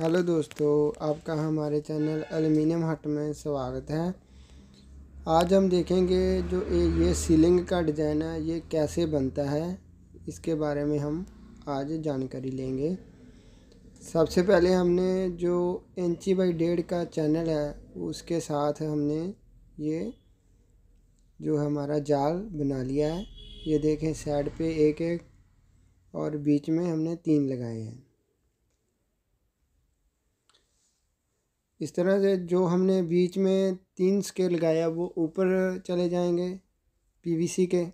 hello दोस्तों आपका हमारे चैनल एल्यूमिनियम हट में स्वागत है आज हम देखेंगे जो ये सीलिंग का डिज़ाइन है ये कैसे बनता है इसके बारे में हम आज जानकारी लेंगे सबसे पहले हमने जो इंची बाई डेढ़ का चैनल है उसके साथ हमने ये जो हमारा जाल बना लिया है ये देखें साइड पे एक एक और बीच में हमने तीन लगाए हैं इस तरह से जो हमने बीच में तीन स्केल लगाया वो ऊपर चले जाएंगे पीवीसी के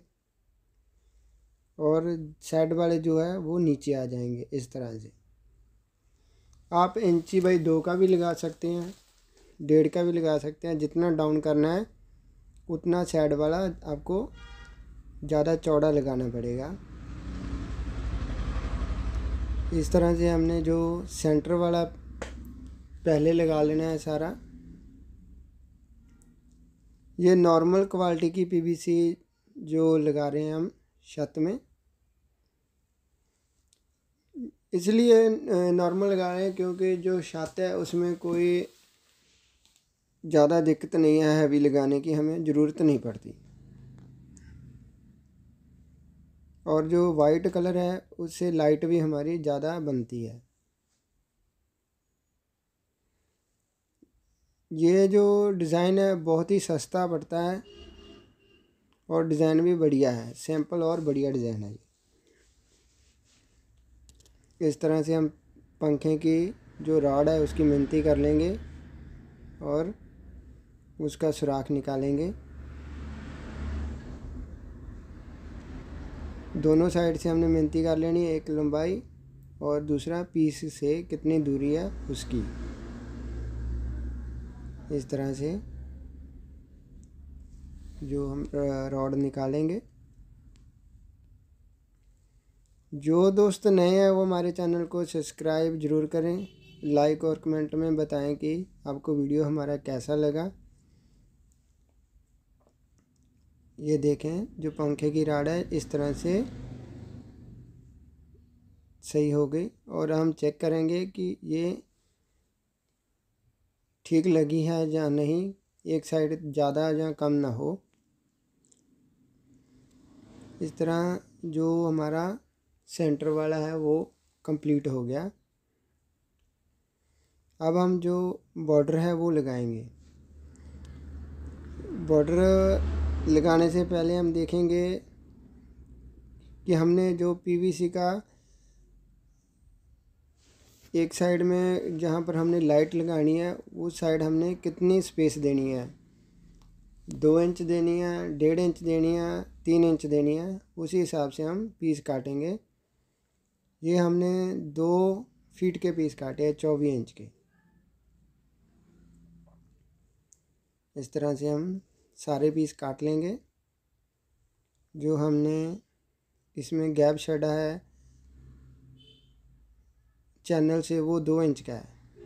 और साइड वाले जो है वो नीचे आ जाएंगे इस तरह से आप इंची बाई दो का भी लगा सकते हैं डेढ़ का भी लगा सकते हैं जितना डाउन करना है उतना साइड वाला आपको ज़्यादा चौड़ा लगाना पड़ेगा इस तरह से हमने जो सेंटर वाला पहले लगा लेना है सारा ये नॉर्मल क्वालिटी की पीवीसी जो लगा रहे हैं हम छत में इसलिए नॉर्मल लगा रहे हैं क्योंकि जो छत है उसमें कोई ज़्यादा दिक्कत नहीं है हैवी लगाने की हमें ज़रूरत नहीं पड़ती और जो वाइट कलर है उससे लाइट भी हमारी ज़्यादा बनती है ये जो डिज़ाइन है बहुत ही सस्ता पड़ता है और डिज़ाइन भी बढ़िया है सिंपल और बढ़िया डिज़ाइन है इस तरह से हम पंखे की जो राड है उसकी मिनती कर लेंगे और उसका सुराख निकालेंगे दोनों साइड से हमने मिनती कर लेनी है एक लंबाई और दूसरा पीस से कितनी दूरी है उसकी इस तरह से जो हम रॉड निकालेंगे जो दोस्त नए हैं वो हमारे चैनल को सब्सक्राइब ज़रूर करें लाइक और कमेंट में बताएं कि आपको वीडियो हमारा कैसा लगा ये देखें जो पंखे की राड है इस तरह से सही हो गई और हम चेक करेंगे कि ये ठीक लगी है या नहीं एक साइड ज़्यादा या कम ना हो इस तरह जो हमारा सेंटर वाला है वो कंप्लीट हो गया अब हम जो बॉर्डर है वो लगाएंगे बॉर्डर लगाने से पहले हम देखेंगे कि हमने जो पीवीसी का एक साइड में जहाँ पर हमने लाइट लगानी है उस साइड हमने कितनी स्पेस देनी है दो इंच देनी है डेढ़ इंच देनी है तीन इंच देनी है उसी हिसाब से हम पीस काटेंगे ये हमने दो फीट के पीस काटे हैं चौबीस इंच के इस तरह से हम सारे पीस काट लेंगे जो हमने इसमें गैप छड़ा है चैनल से वो दो इंच का है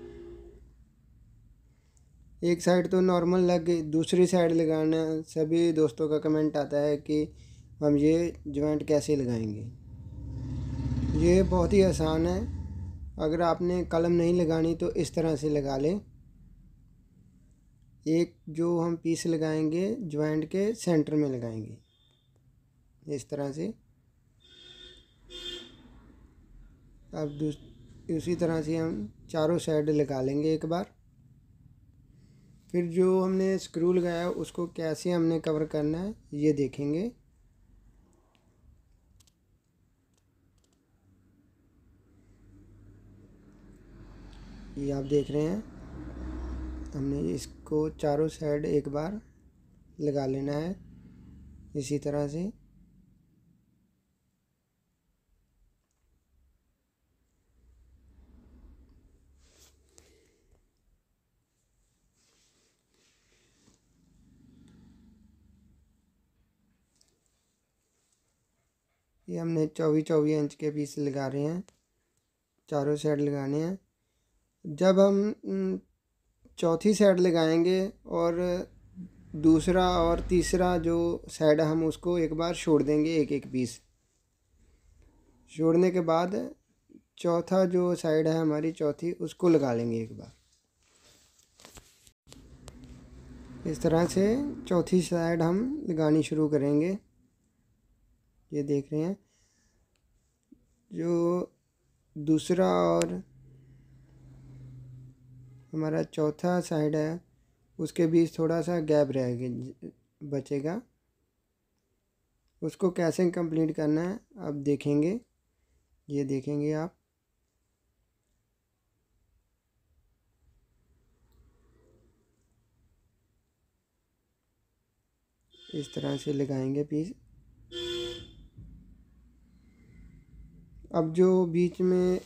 एक साइड तो नॉर्मल लग गई दूसरी साइड लगाना सभी दोस्तों का कमेंट आता है कि हम ये जॉइंट कैसे लगाएंगे ये बहुत ही आसान है अगर आपने कलम नहीं लगानी तो इस तरह से लगा लें एक जो हम पीस लगाएंगे जॉइंट के सेंटर में लगाएंगे इस तरह से अब दूसरा उसी तरह से हम चारों साइड लगा लेंगे एक बार फिर जो हमने स्क्रू लगाया उसको कैसे हमने कवर करना है ये देखेंगे ये आप देख रहे हैं हमने इसको चारों साइड एक बार लगा लेना है इसी तरह से ये हमने चौबीस चौबीस इंच के पीस लगा रहे हैं चारों साइड लगाने हैं जब हम चौथी साइड लगाएंगे और दूसरा और तीसरा जो साइड हम उसको एक बार छोड़ देंगे एक एक पीस छोड़ने के बाद चौथा जो साइड है हमारी चौथी उसको लगा लेंगे एक बार इस तरह से चौथी साइड हम लगानी शुरू करेंगे ये देख रहे हैं जो दूसरा और हमारा चौथा साइड है उसके बीच थोड़ा सा गैप रहेगा बचेगा उसको कैसे कंप्लीट करना है आप देखेंगे ये देखेंगे आप इस तरह से लगाएंगे पीस अब जो बीच में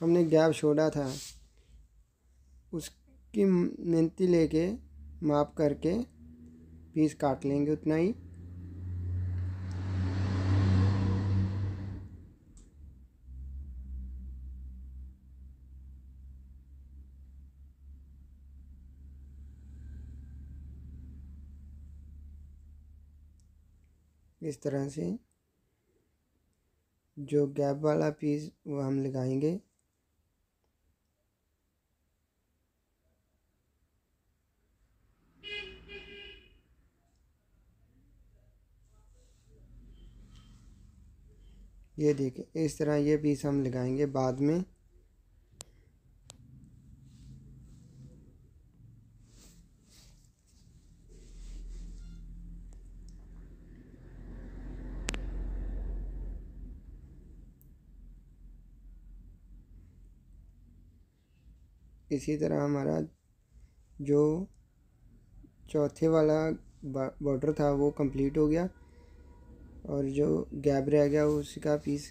हमने गैप छोड़ा था उसकी मिनती लेके माप करके पीस काट लेंगे उतना ही इस तरह से जो गैप वाला पीस वो हम लगाएंगे ये देखें इस तरह ये पीस हम लगाएंगे बाद में इसी तरह हमारा जो चौथे वाला बॉर्डर था वो कंप्लीट हो गया और जो गैप रह गया उसका पीस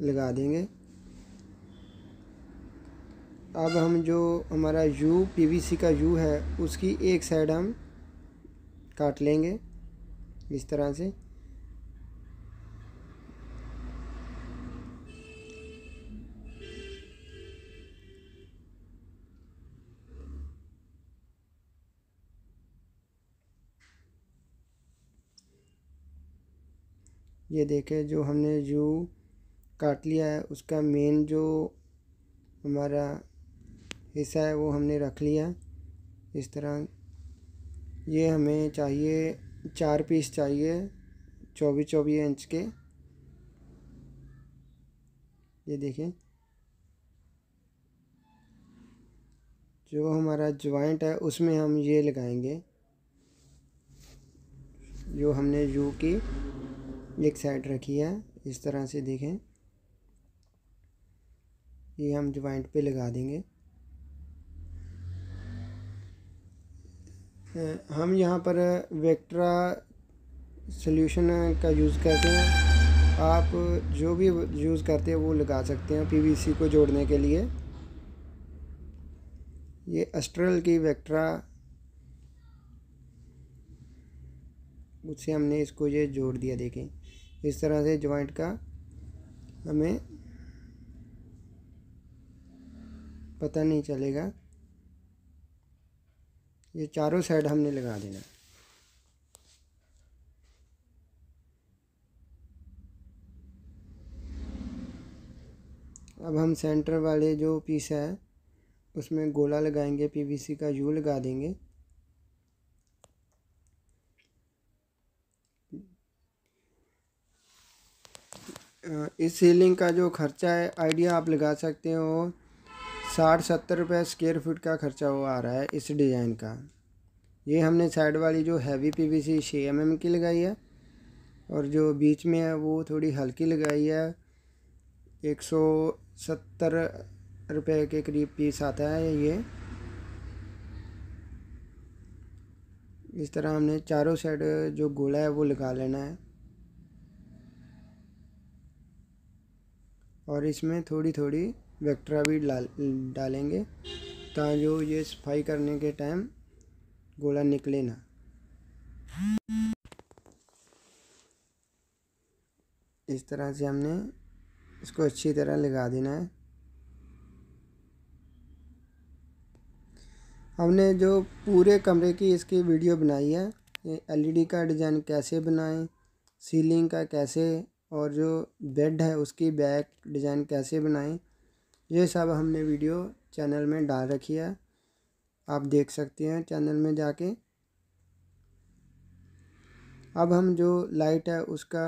लगा देंगे अब हम जो हमारा यू पीवीसी का यू है उसकी एक साइड हम काट लेंगे इस तरह से ये देखें जो हमने जू काट लिया है उसका मेन जो हमारा हिस्सा है वो हमने रख लिया इस तरह ये हमें चाहिए चार पीस चाहिए चौबीस चौबीस इंच के ये देखें जो हमारा ज्वाइंट है उसमें हम ये लगाएंगे जो हमने जू की एक साइड रखी है इस तरह से देखें ये हम ज्वाइंट पे लगा देंगे हम यहाँ पर वेक्ट्रा सॉल्यूशन का यूज़ करते हैं आप जो भी यूज़ करते हैं वो लगा सकते हैं पीवीसी को जोड़ने के लिए ये अस्ट्रल की वेक्ट्रा उससे हमने इसको ये जोड़ दिया देखें इस तरह से जॉइंट का हमें पता नहीं चलेगा ये चारों साइड हमने लगा देना अब हम सेंटर वाले जो पीस है उसमें गोला लगाएंगे पीवीसी का यू लगा देंगे इस सीलिंग का जो खर्चा है आइडिया आप लगा सकते हो साठ सत्तर रुपये स्क्वेयर फुट का खर्चा वो आ रहा है इस डिज़ाइन का ये हमने साइड वाली जो हैवी पीवीसी 6 एमएम की लगाई है और जो बीच में है वो थोड़ी हल्की लगाई है एक सौ सत्तर रुपये के करीब पीस आता है ये इस तरह हमने चारों साइड जो गोला है वो लगा लेना है और इसमें थोड़ी थोड़ी वैक्ट्रा भी डाल डालेंगे ताकि ये सफाई करने के टाइम गोला निकले ना इस तरह से हमने इसको अच्छी तरह लगा देना है हमने जो पूरे कमरे की इसकी वीडियो बनाई है एलईडी e का डिज़ाइन कैसे बनाएं सीलिंग का कैसे और जो बेड है उसकी बैक डिज़ाइन कैसे बनाएं ये सब हमने वीडियो चैनल में डाल रखी है आप देख सकते हैं चैनल में जाके अब हम जो लाइट है उसका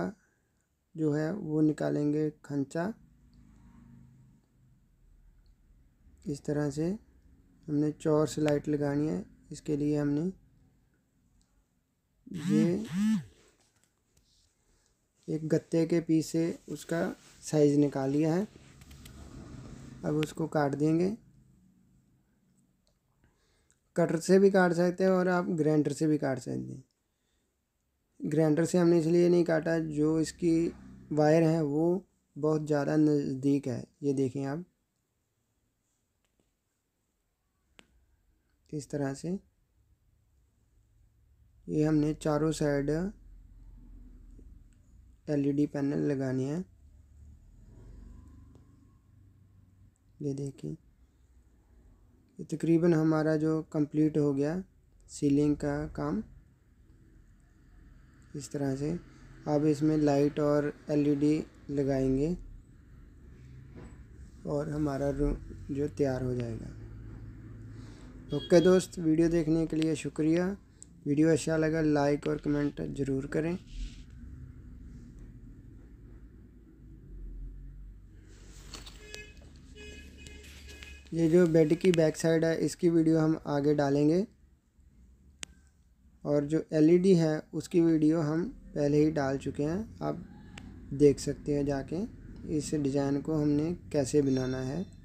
जो है वो निकालेंगे खंचा इस तरह से हमने चौर से लाइट लगानी है इसके लिए हमने ये एक गत्ते के पीस से उसका साइज़ निकाल लिया है अब उसको काट देंगे कटर से भी काट सकते हैं और आप ग्राइंडर से भी काट सकते हैं ग्राइंडर से हमने इसलिए नहीं काटा जो इसकी वायर है वो बहुत ज़्यादा नज़दीक है ये देखें आप इस तरह से ये हमने चारों साइड एलईडी पैनल लगानी है ये देखिए तकरीबन हमारा जो कंप्लीट हो गया सीलिंग का काम इस तरह से अब इसमें लाइट और एलईडी लगाएंगे और हमारा रूम जो तैयार हो जाएगा ओके दोस्त वीडियो देखने के लिए शुक्रिया वीडियो अच्छा लगा लाइक और कमेंट ज़रूर करें ये जो बेड की बैक साइड है इसकी वीडियो हम आगे डालेंगे और जो एलईडी e है उसकी वीडियो हम पहले ही डाल चुके हैं आप देख सकते हैं जाके इस डिज़ाइन को हमने कैसे बनाना है